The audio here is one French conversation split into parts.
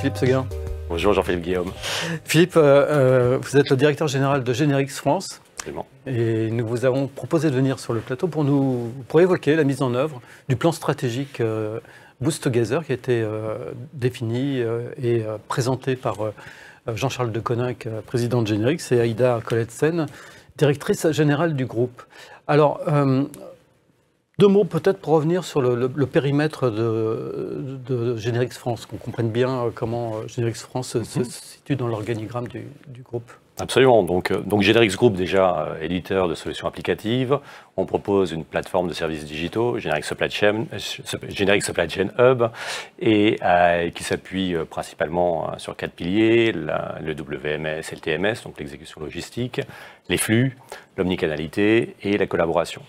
Philippe Seguin. Bonjour Jean-Philippe Guillaume. Philippe, euh, euh, vous êtes le directeur général de Generics France. Absolument. Et nous vous avons proposé de venir sur le plateau pour nous pour évoquer la mise en œuvre du plan stratégique euh, Boost Together qui a été défini et présenté par Jean-Charles de président de Generics, et Aïda colette directrice générale du groupe. Alors, deux mots peut-être pour revenir sur le, périmètre de, de, France, qu'on comprenne bien euh, comment euh, Generics France se mhm. situe dans l'organigramme du, groupe. Absolument. Donc, euh, donc Group, déjà éditeur de solutions applicatives. On propose une plateforme de services digitaux, Generics Supply Chain, Hub, et qui s'appuie principalement sur quatre piliers le WMS et le TMS, donc l'exécution logistique, les flux, l'omnicanalité et la collaboration.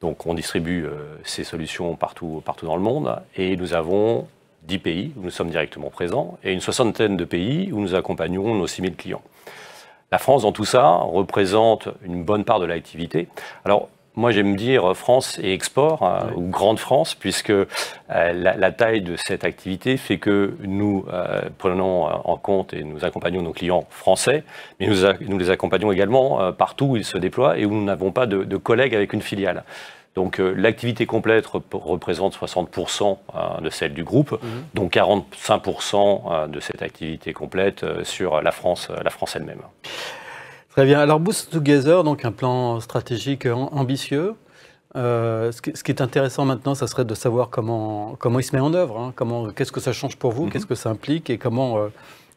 Donc on distribue euh, ces solutions partout, partout dans le monde et nous avons 10 pays où nous sommes directement présents et une soixantaine de pays où nous accompagnons nos 6000 clients. La France, dans tout ça, représente une bonne part de l'activité. Alors, moi, j'aime dire France et export, euh, ou Grande France, puisque euh, la, taille de cette activité fait que nous euh, prenons en compte et nous accompagnons nos clients français, mais nous, les accompagnons également partout où ils se déploient et où nous n'avons pas de, collègues avec une filiale. Donc l'activité complète représente 60% de celle du groupe, mmh. dont 45% de cette activité complète sur la France, la France elle-même. Très bien. Alors, Boost Together, donc un plan stratégique ambitieux. Euh, ce, qui, est intéressant maintenant, ça serait de savoir comment, comment il se met en œuvre. Hein. comment, qu'est-ce que ça change pour vous mm-hmm. Qu'est-ce que ça implique Et comment, euh,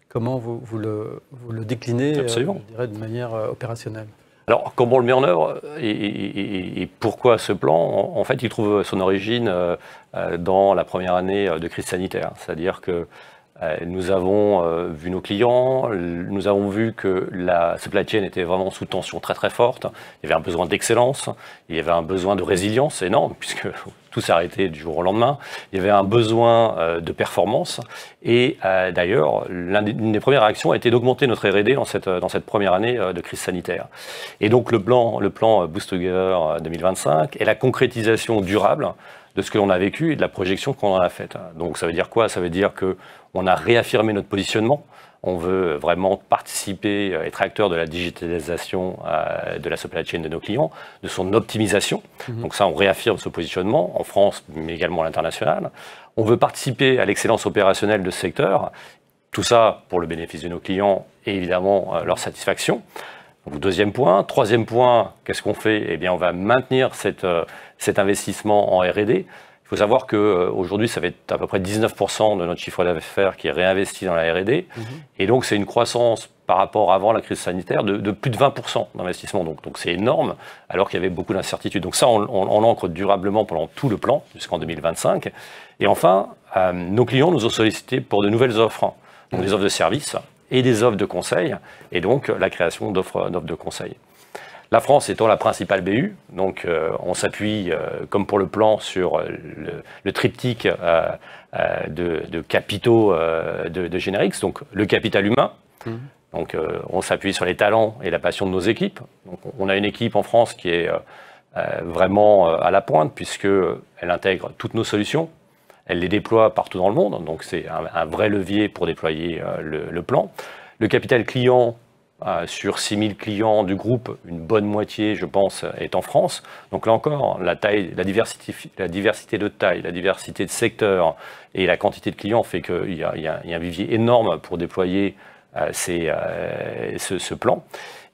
comment vous, vous, le, le, déclinez euh, Absolument. de manière opérationnelle alors, comment on le met en œuvre et, pourquoi ce plan en, fait, il trouve son origine dans la première année de crise sanitaire. C'est-à-dire que euh, nous avons euh, vu nos clients, nous avons vu que la supply chain était vraiment sous tension très très forte. Il y avait un besoin d'excellence, il y avait un besoin de résilience énorme, puisque tout s'est arrêté du jour au lendemain. Il y avait un besoin euh, de performance. Et euh, d'ailleurs, l'une des premières actions a été d'augmenter notre R&D dans cette, première année euh, de crise sanitaire. Et donc le plan, le plan Boost 2025 est la concrétisation durable de ce que l'on a vécu et de la projection qu'on en a faite. Donc ça veut dire quoi Ça veut dire que a réaffirmé notre positionnement on veut vraiment participer, euh, être acteur de la digitalisation euh, de la supply chain de nos clients, de son optimisation. Mhm. Donc ça, on réaffirme ce positionnement en France, mais également à l'international. On veut participer à l'excellence opérationnelle de ce secteur. Tout ça pour le bénéfice de nos clients et évidemment euh, leur satisfaction. deuxième point. Troisième point, qu'est-ce qu'on fait Eh bien, on va maintenir cet investissement en R&D il faut savoir qu'aujourd'hui, euh, ça va être à peu près 19% de notre chiffre d'affaires qui est réinvesti dans la RD. Mhm. Et donc, c'est une croissance par rapport avant la crise sanitaire de, plus de 20% d'investissement. Donc, c'est énorme, alors qu'il y avait beaucoup d'incertitudes. Donc ça, on, l'ancre durablement pendant tout le plan, jusqu'en 2025. Et enfin, euh, nos clients nous ont sollicité pour de nouvelles offres, donc des offres de services et des offres de conseils, et donc la création d'offres de conseils. La France étant la principale BU, donc euh, on s'appuie, euh, comme pour le plan, sur euh, le, triptyque de, capitaux de, de Générix, donc le capital humain. Mmh. Donc on s'appuie sur les talents et la passion de nos équipes. on a une équipe en France qui est vraiment à la pointe, puisqu'elle intègre toutes nos solutions, elle les déploie partout dans le monde, donc c'est un, vrai levier pour déployer le, plan. Le capital client, ah, sur 6000 clients du groupe, une bonne moitié, je pense, est en France. Donc là encore, la, taille, la, diversité, la diversité de taille, la diversité de secteur et la quantité de clients fait qu'il y, a un vivier énorme pour déployer euh, euh, ce, plan.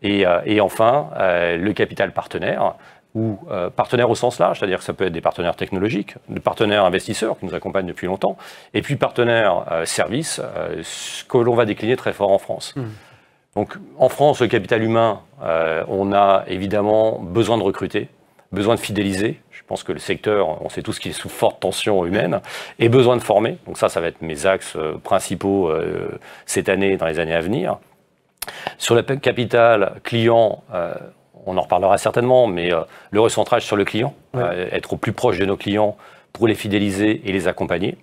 Et, euh, enfin, le capital partenaire ou partenaire partenaires au sens large, c'est-à-dire que ça peut être des partenaires technologiques, des partenaires investisseurs qui nous accompagnent depuis longtemps, et puis partenaires services, ce que l'on va décliner très fort en France. Mmh. Donc en France, le capital humain, euh, on a évidemment besoin de recruter, besoin de fidéliser. Je pense que le secteur, on sait tous qu'il est sous forte tension humaine, et besoin de former. Donc ça, ça va être mes axes euh, principaux euh, cette année et dans les années à venir. Sur le capital client, on en reparlera certainement, mais le recentrage sur le client, être au plus proche de nos clients pour les fidéliser et les accompagner.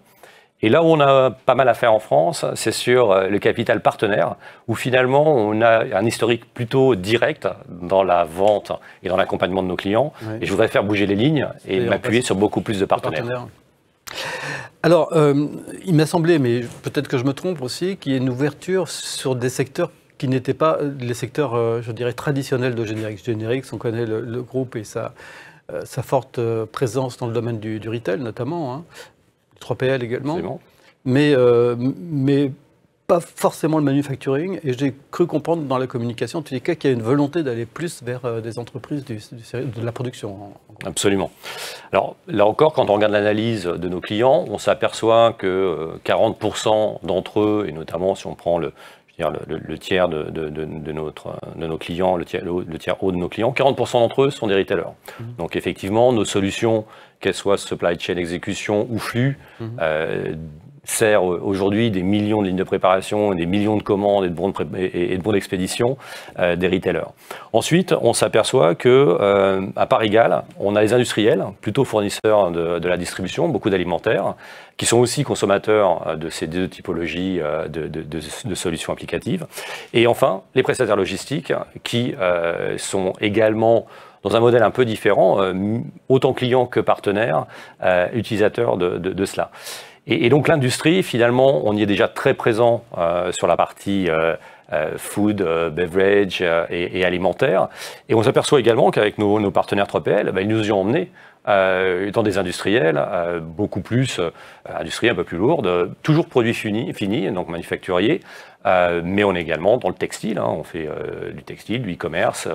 Et là où on a pas mal à faire en France, c'est sur euh, le capital partenaire, où finalement on a un historique plutôt direct dans la vente et dans l'accompagnement de nos clients. Et je voudrais faire bouger les lignes et m'appuyer sur beaucoup plus de partenaires. Alors, euh, il m'a semblé, mais peut-être que je me trompe aussi, qu'il y ait une ouverture sur des secteurs qui n'étaient pas euh, les secteurs, je dirais, traditionnels de Generics. Générix, on connaît le, groupe et sa forte présence dans le domaine du, du retail notamment, hein, 3PL également. Mais, euh, mais pas forcément le manufacturing. Et j'ai cru comprendre dans la communication, en tous les cas, qu'il y a une volonté d'aller plus vers euh, des entreprises de la production. Absolument. Alors là encore, quand on regarde l'analyse de nos clients, on s'aperçoit que 40% euh, d'entre eux, et notamment si on prend le, le, tiers de, notre, de nos clients, le tiers, le, tiers haut de nos clients, 40% d'entre eux sont des retailers. Mhm. Donc effectivement, nos solutions, qu'elles soient supply chain exécution ou flux, mhm. euh, sert euh, aujourd'hui des millions de lignes de préparation, des millions de commandes et de bons d'expédition euh, des retailers. Ensuite, on s'aperçoit que euh, à part égale, on a les industriels, plutôt fournisseurs de, la distribution, beaucoup d'alimentaires, qui sont aussi consommateurs de ces deux typologies de, solutions applicatives. Et enfin, les prestataires logistiques, qui sont également dans un modèle un peu différent, autant clients que partenaires, utilisateurs de cela. Et, donc l'industrie, finalement, on y est déjà très présent euh, sur la partie euh, euh, food, beverage et, alimentaire. Et on s'aperçoit également qu'avec nos, partenaires 3PL, bah, ils nous ont emmenés dans des industriels beaucoup plus industrie industriels un peu plus lourdes, toujours produits finis, donc manufacturiers, mais on est également dans le textile. Hein. on fait du textile, du e-commerce,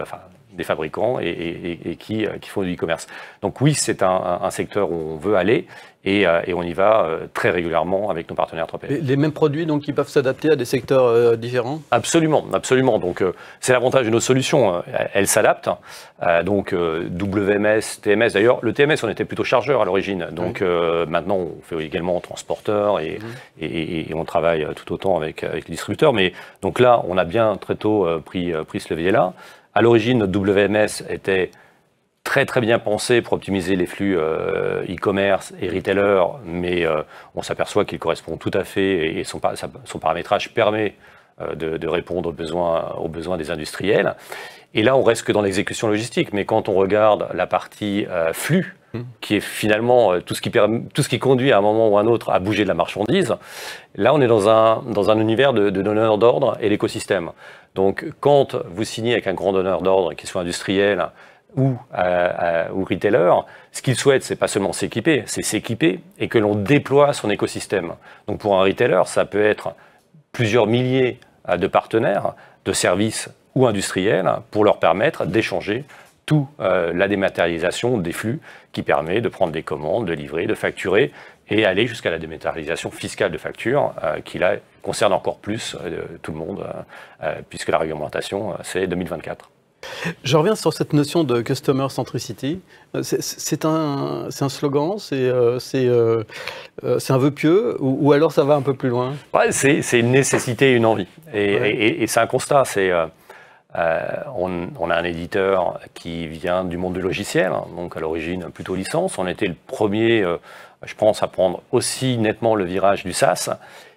enfin des fabricants et, qui, euh, qui, font du e-commerce. Donc oui, c'est un, secteur où on veut aller et, euh, on y va euh, très régulièrement avec nos partenaires 3 les, mêmes produits donc qui peuvent s'adapter à des secteurs différents Absolument, absolument. Donc c'est l'avantage de nos solutions, elles s'adaptent. donc WMS, TMS. D'ailleurs, le TMS on était plutôt chargeur à l'origine. Donc maintenant on fait également transporteur et, mhm. on travaille tout autant avec, les distributeurs. Mais donc là on a bien très tôt pris, pris ce levier là. À l'origine, notre WMS était très très bien pensé pour optimiser les flux euh, e-commerce et retailer, mais euh, on s'aperçoit qu'il correspond tout à fait et son, paramétrage permet euh, de, répondre aux besoins, aux besoins des industriels. Et là, on reste que dans l'exécution logistique, mais quand on regarde la partie flux, qui est finalement euh, tout ce qui, conduit à un moment ou à un autre à bouger de la marchandise. Là, on est dans un, univers de, donneurs d'ordre et l'écosystème. Donc, quand vous signez avec un grand donneur d'ordre, qu'il soit industriel, ou, euh, euh, ou, retailer, ce qu'il souhaite, c'est pas seulement s'équiper, c'est s'équiper et que l'on déploie son écosystème. Donc pour un retailer, ça peut être plusieurs milliers de partenaires de services ou industriels pour leur permettre d'échanger tout euh, la dématérialisation des flux qui permet de prendre des commandes, de livrer, de facturer et aller jusqu'à la dématérialisation fiscale de facture euh, qui là concerne encore plus euh, tout le monde puisque la réglementation c'est 2024. Je reviens sur cette notion de customer centricity. C'est un, un, slogan, c'est un vœu pieux, ou, alors ça va un peu plus loin C'est une nécessité, et une envie. Et, et c'est un constat. C'est euh, on, a un éditeur qui vient du monde du logiciel, hein, donc à l'origine plutôt licence. On était le premier, euh, je pense, à prendre aussi nettement le virage du SaaS.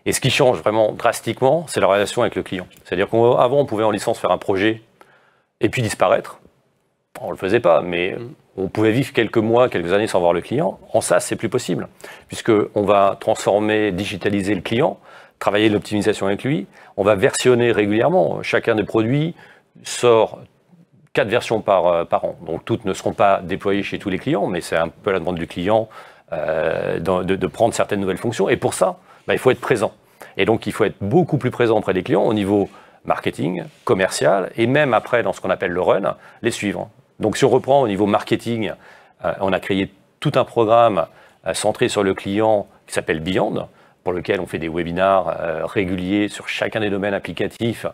Et ce qui change vraiment drastiquement, c'est la relation avec le client. C'est-à-dire qu'avant, on pouvait en licence faire un projet et puis disparaître. On ne le faisait pas, mais mm. on pouvait vivre quelques mois, quelques années sans voir le client. En SaaS, c'est plus possible, puisqu'on va transformer, digitaliser le client, travailler l'optimisation avec lui. On va versionner régulièrement chacun des produits, sort quatre versions par, euh, par an. Donc toutes ne seront pas déployées chez tous les clients, mais c'est un peu la demande du client euh, de, prendre certaines nouvelles fonctions. Et pour ça, bah, il faut être présent. Et donc il faut être beaucoup plus présent auprès des clients au niveau marketing, commercial, et même après dans ce qu'on appelle le run, les suivre. Donc si on reprend au niveau marketing, euh, on a créé tout un programme centré sur le client qui s'appelle Beyond, pour lequel on fait des webinars réguliers sur chacun des domaines applicatifs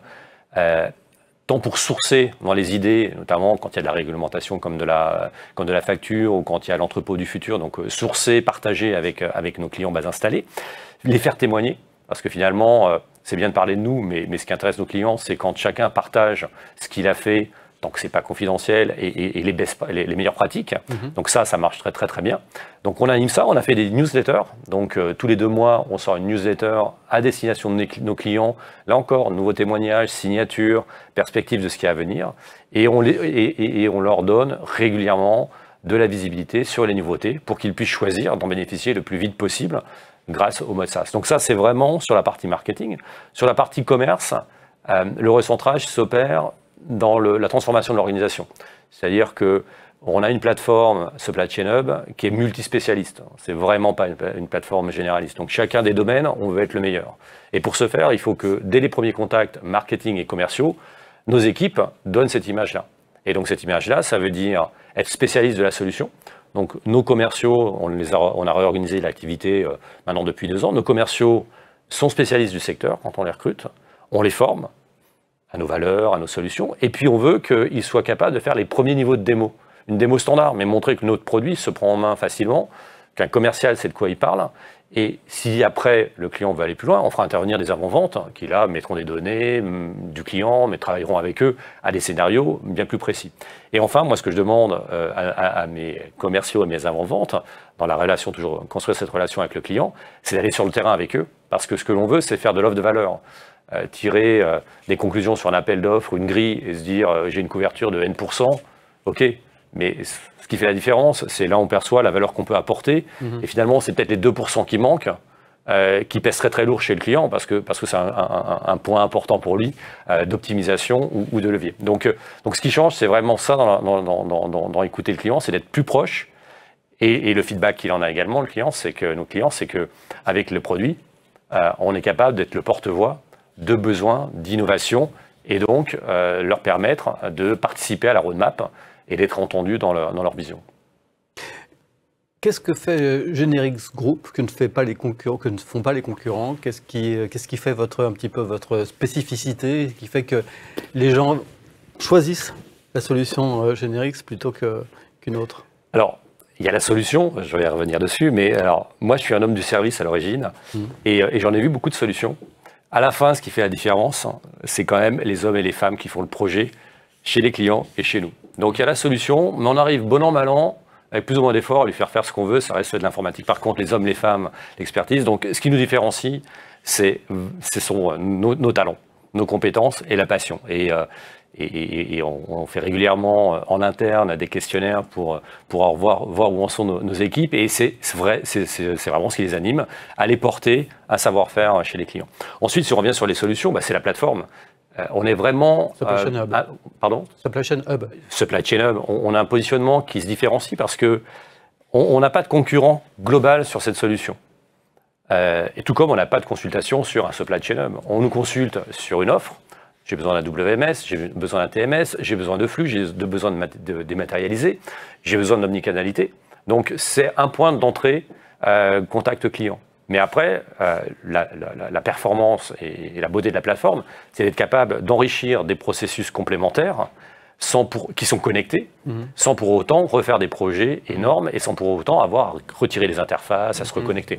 tant pour sourcer dans les idées, notamment quand il y a de la réglementation comme de la, de la facture ou quand il y a l'entrepôt du futur, donc euh, sourcer, partager avec, euh, avec nos clients bas installés, les faire témoigner, parce que finalement, euh, c'est bien de parler de nous, mais, mais ce qui intéresse nos clients, c'est quand chacun partage ce qu'il a fait, donc c'est pas confidentiel, et, les, meilleures pratiques. Mhm. Donc ça, ça marche très très très bien. Donc on anime ça, on a fait des newsletters. Donc euh, tous les deux mois, on sort une newsletter à destination de nos clients. Là encore, nouveaux témoignages, signatures, perspectives de ce qui est à venir. Et on, les, et, on leur donne régulièrement de la visibilité sur les nouveautés pour qu'ils puissent choisir d'en bénéficier le plus vite possible grâce au mode SaaS. Donc ça, c'est vraiment sur la partie marketing. Sur la partie commerce, euh, le recentrage s'opère dans la transformation de l'organisation. C'est-à-dire que on a une plateforme, ce plat Hub, qui est multispécialiste. C'est vraiment pas une, plateforme généraliste. Donc chacun des domaines, on veut être le meilleur. Et pour ce faire, il faut que dès les premiers contacts marketing et commerciaux, nos équipes donnent cette image-là. Et donc cette image-là, ça veut dire être spécialiste de la solution. Donc nos commerciaux, on, les a, on a réorganisé l'activité euh, maintenant depuis deux ans, nos commerciaux sont spécialistes du secteur quand on les recrute, on les forme, à nos valeurs, à nos solutions. Et puis on veut qu'ils soient capables de faire les premiers niveaux de démo. Une démo standard, mais montrer que notre produit se prend en main facilement, qu'un commercial sait de quoi il parle. Et si après le client veut aller plus loin, on fera intervenir des avant-ventes hein, qui là mettront des données mm, du client, mais travailleront avec eux à des scénarios bien plus précis. Et enfin, moi ce que je demande euh, à, mes commerciaux et mes avant-ventes, dans la relation, toujours construire cette relation avec le client, c'est d'aller sur le terrain avec eux, parce que ce que l'on veut, c'est faire de l'offre de valeur. Euh, tirer euh, des conclusions sur un appel d'offres, une grille, et se dire euh, j'ai une couverture de N%, ok, mais ce qui fait la différence, c'est là on perçoit la valeur qu'on peut apporter, mhm. et finalement c'est peut-être les 2% qui manquent, qui pèsent très très lourd chez le client parce que parce que c'est un, point important pour lui d'optimisation ou, de levier. Donc donc ce qui change, c'est vraiment ça dans, dans, écouter le client, c'est d'être plus proche. Et, et le feedback qu'il en a également, le client, c'est que nos clients, c'est que avec le produit, on est capable d'être le porte-voix de besoins d'innovation et donc euh, leur permettre de participer à la roadmap et d'être entendus dans leur, dans leur vision. Qu'est-ce que fait euh, Generics Group que ne, fait pas les concurrents, que ne font pas les concurrents Qu'est-ce qui, euh, qu'est-ce qui fait votre, un petit peu votre spécificité qui fait que les gens choisissent la solution Generics plutôt qu'une autre Alors, il y a la solution, je vais revenir dessus, mais alors, moi je suis un homme du service à l'origine mmh. et j'en ai vu beaucoup de solutions. À la fin, ce qui fait la différence, c'est quand même les hommes et les femmes qui font le projet chez les clients et chez nous. Donc il y a la solution, mais on arrive bon an, mal an, avec plus ou moins d'efforts, à lui faire faire ce qu'on veut, ça reste de l'informatique. Par contre, les hommes, les femmes, l'expertise. Donc ce qui nous différencie, ce sont nos talents nos compétences et la passion. Et, euh, et, on, fait régulièrement euh, en interne des questionnaires pour, euh, pour voir, voir où en sont nos, équipes. Et c'est vrai, c'est vraiment ce qui les anime, à les porter à savoir-faire chez les clients. Ensuite, si on revient sur les solutions, bah, c'est la plateforme. on est vraiment. Supply Chain Hub. pardon Supply Chain Hub. Supply Chain Hub. On, on, a un positionnement qui se différencie parce que on n'a pas de concurrent global sur cette solution. Euh, et tout comme on n'a pas de consultation sur un supply chain hub. On nous consulte sur une offre. J'ai besoin d'un WMS, j'ai besoin d'un TMS, j'ai besoin de flux, j'ai besoin de, dématérialiser, j'ai besoin d'omnicanalité. Donc c'est un point d'entrée euh, contact client. Mais après, euh, la, performance et, la beauté de la plateforme, c'est d'être capable d'enrichir des processus complémentaires sans pour, qui sont connectés, mhm. sans pour autant refaire des projets énormes et sans pour autant avoir à retirer les interfaces, à se mhm. reconnecter.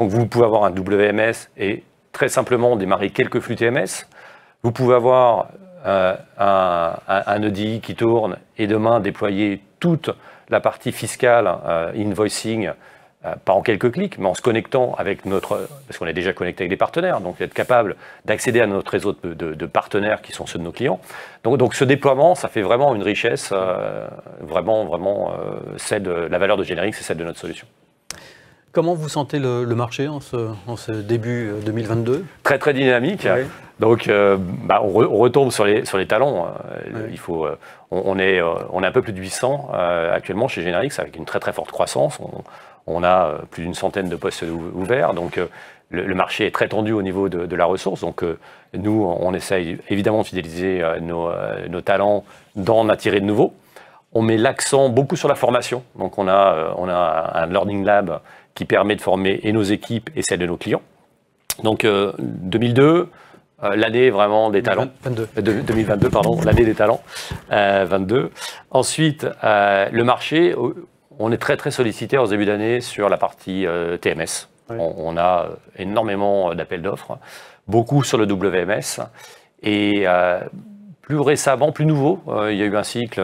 Donc vous pouvez avoir un WMS et très simplement démarrer quelques flux TMS. Vous pouvez avoir euh, un, un, EDI qui tourne et demain déployer toute la partie fiscale, euh, invoicing, euh, pas en quelques clics, mais en se connectant avec notre, parce qu'on est déjà connecté avec des partenaires, donc être capable d'accéder à notre réseau de, partenaires qui sont ceux de nos clients. Donc, donc ce déploiement, ça fait vraiment une richesse, euh, vraiment, vraiment, euh, c'est de, la valeur de Générique, c'est celle de notre solution. Comment vous sentez le, marché en ce, début 2022 Très très dynamique. Donc bah, on, retombe sur les, sur les talons. Hein. Il faut, on, est, on est un peu plus de 800 actuellement chez Generics avec une très très forte croissance. On a euh, plus d'une centaine de postes ouverts, donc euh, le, marché est très tendu au niveau de, la ressource. Donc euh, nous, on essaye évidemment de fidéliser nos, talents, d'en attirer de nouveaux. On met l'accent beaucoup sur la formation. Donc on a, on a un Learning Lab qui permet de former et nos équipes et celles de nos clients. Donc 2002, l'année vraiment des talents. 2022, pardon, l'année des talents, 22. Ensuite, le marché on est très très sollicité aux début d'année sur la partie euh, TMS. On, a euh, énormément d'appels d'offres, beaucoup sur le WMS. Et euh, plus récemment, plus nouveau, il y a eu un cycle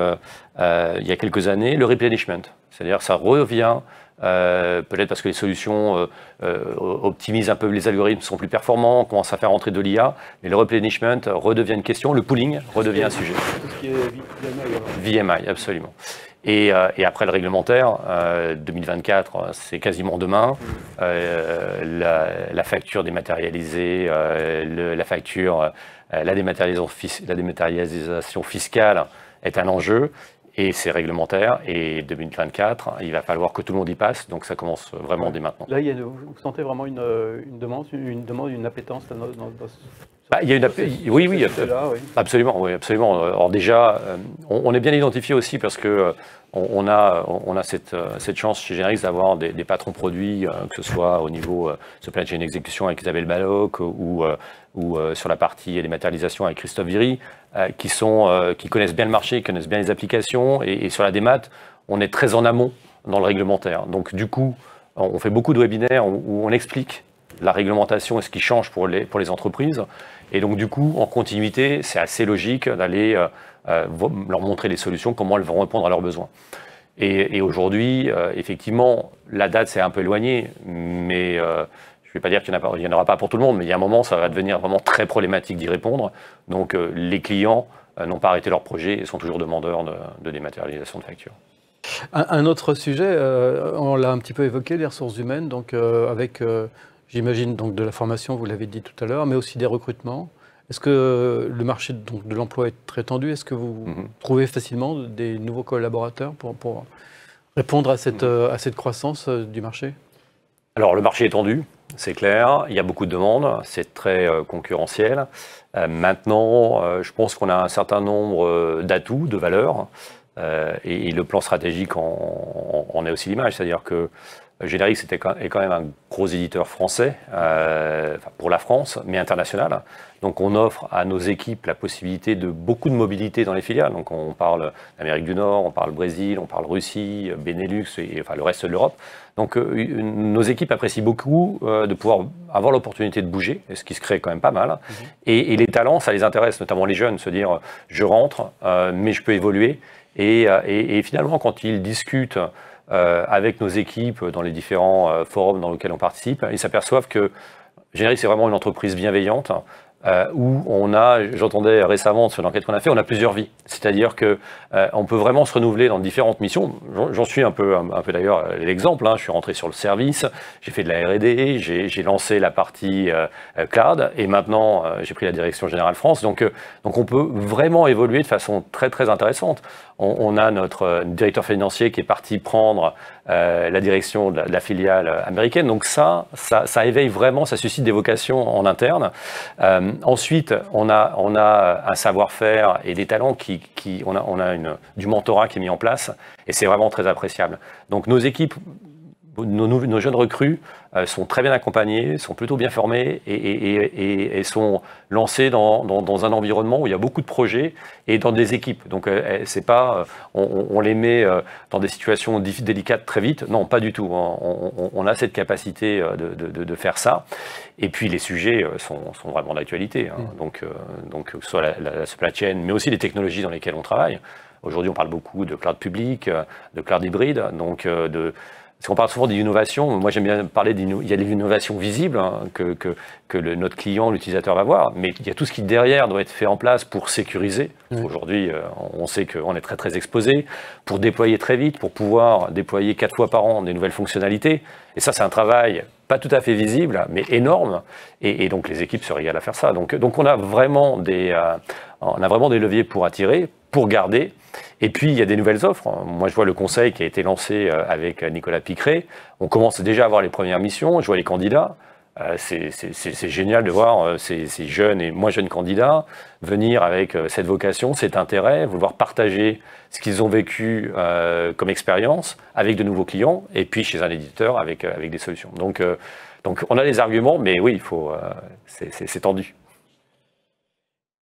il y a quelques années, le replenishment. C'est-à-dire ça revient, peut-être parce que les solutions optimisent un peu, les algorithmes sont plus performants, on commence à faire entrer de l'IA, mais le replenishment redevient une question, le pooling redevient un sujet. ce qui VMI, hein. absolument. Euh, et, après le réglementaire, 2024, euh, euh, c'est quasiment demain, la, facture dématérialisée, la facture, la dématérialisation, fiscale est un enjeu et c'est réglementaire. Et 2024, il va falloir que tout le monde y passe, donc ça commence vraiment dès maintenant. Là, vous sentez vraiment une, demande, une, demande, une appétence dans, dans... Bah, une oui, oui, absolument, oui, absolument. Or déjà, euh, on, est bien identifié aussi parce que euh, on, a, on a cette, euh, chance chez Générix d'avoir des, patrons produits, que ce soit au niveau de chain exécution avec Isabelle Baloc ou, ou sur la partie des matérialisations avec Christophe Viry, qui sont, qui connaissent bien le marché, qui connaissent bien les applications et, et sur la démat, on est très en amont dans le réglementaire. Donc du coup, on fait beaucoup de webinaires où on explique la réglementation et ce qui change pour les, pour les entreprises. Et donc, du coup, en continuité, c'est assez logique d'aller euh, euh, leur montrer les solutions, comment elles vont répondre à leurs besoins. Et, aujourd'hui, euh, effectivement, la date c'est un peu éloignée, mais je ne vais pas dire qu'il n'y en, aura pas pour tout le monde, mais il y a un moment, ça va devenir vraiment très problématique d'y répondre. Donc, les clients n'ont pas arrêté leur projet et sont toujours demandeurs de, dématérialisation de factures. Un, un autre sujet, on l'a un petit peu évoqué, les ressources humaines, donc avec J'imagine donc de la formation, vous l'avez dit tout à l'heure, mais aussi des recrutements. Est-ce que le marché donc, de l'emploi est très tendu Est-ce que vous mhm. trouvez facilement des nouveaux collaborateurs pour, répondre à cette, euh, à cette croissance euh, du marché Alors le marché est tendu, c'est clair. Il y a beaucoup de demandes, c'est très euh, concurrentiel. maintenant, je pense qu'on a un certain nombre d'atouts, de valeurs, et, le plan stratégique en, en est aussi l'image. C'est-à-dire que Générique c'était quand, est quand même un gros éditeur français, euh, pour la France, mais international. Donc on offre à nos équipes la possibilité de beaucoup de mobilité dans les filiales. Donc on parle d'Amérique du Nord, on parle Brésil, on parle Russie, Benelux et enfin, le reste de l'Europe. Donc euh, nos équipes apprécient beaucoup euh, de pouvoir avoir l'opportunité de bouger, ce qui se crée quand même pas mal. Mmh. Et, les talents, ça les intéresse, notamment les jeunes, se dire je rentre, mais je peux évoluer. et finalement, quand ils discutent euh, avec nos équipes dans les différents euh, forums dans lesquels on participe. Ils s'aperçoivent que Générique, c'est vraiment une entreprise bienveillante euh, où on a, j'entendais récemment sur l'enquête qu'on a fait, on a plusieurs vies. C'est-à-dire que euh, on peut vraiment se renouveler dans différentes missions. J'en suis un peu, un, peu d'ailleurs euh, l'exemple. Hein. Je suis rentré sur le service, j'ai fait de la R&D, j'ai lancé la partie euh, cloud, et maintenant j'ai pris la direction générale France. Donc, donc on peut vraiment évoluer de façon très très intéressante. On, on a notre directeur financier qui est parti prendre euh, la direction de la, filiale américaine. Donc ça, ça, éveille vraiment, ça suscite des vocations en interne. Euh, ensuite, on a, on a un savoir-faire et des talents qui, qui on a, on a une, du mentorat qui est mis en place et c'est vraiment très appréciable. Donc nos équipes nos, nos, jeunes recrues euh, sont très bien accompagnés, sont plutôt bien formés et, et, et, et sont lancés dans, dans, dans, un environnement où il y a beaucoup de projets et dans des équipes. Donc, euh, eh, c'est pas, euh, on, on, les met dans des situations délicates très vite. Non, pas du tout. Hein. On, on, on a cette capacité de, de, de, faire ça. Et puis, les sujets sont, sont vraiment d'actualité. Hein. Mmh. Donc, donc, ce soit la, la supply chain, mais aussi les technologies dans lesquelles on travaille. Aujourd'hui, on parle beaucoup de cloud public, de cloud hybride, donc de parce qu'on parle souvent d'innovation. Moi, j'aime bien parler d'innovation. Il y a l'innovation visible visibles hein, que, le, notre client, l'utilisateur va voir, mais il y a tout ce qui derrière doit être fait en place pour sécuriser. Aujourd'hui, euh, on sait qu'on est très très exposé pour déployer très vite, pour pouvoir déployer quatre fois par an des nouvelles fonctionnalités. Et ça, c'est un travail pas tout à fait visible, mais énorme. Et, donc les équipes se régalent à faire ça. Donc, donc on, a vraiment des, euh, on a vraiment des leviers pour attirer, pour garder. Et puis, il y a des nouvelles offres. Moi, je vois le conseil qui a été lancé euh, avec euh, Nicolas Picré. On commence déjà à avoir les premières missions. Je vois les candidats. Euh, c'est génial de voir euh, ces, jeunes et moins jeunes candidats venir avec euh, cette vocation, cet intérêt, vouloir partager ce qu'ils ont vécu comme expérience avec de nouveaux clients et puis chez un éditeur avec, avec des solutions. Donc, donc on a les arguments, mais oui, il faut, c'est tendu.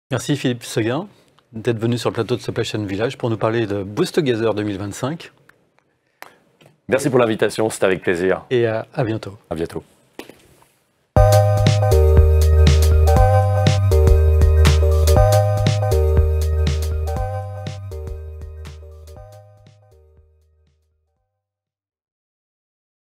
Merci Philippe Seguin d'être venu sur le plateau de ce Passion Village pour nous parler de Boost Gazer 2025. Merci pour l'invitation, c'était avec plaisir. Et à bientôt. À bientôt.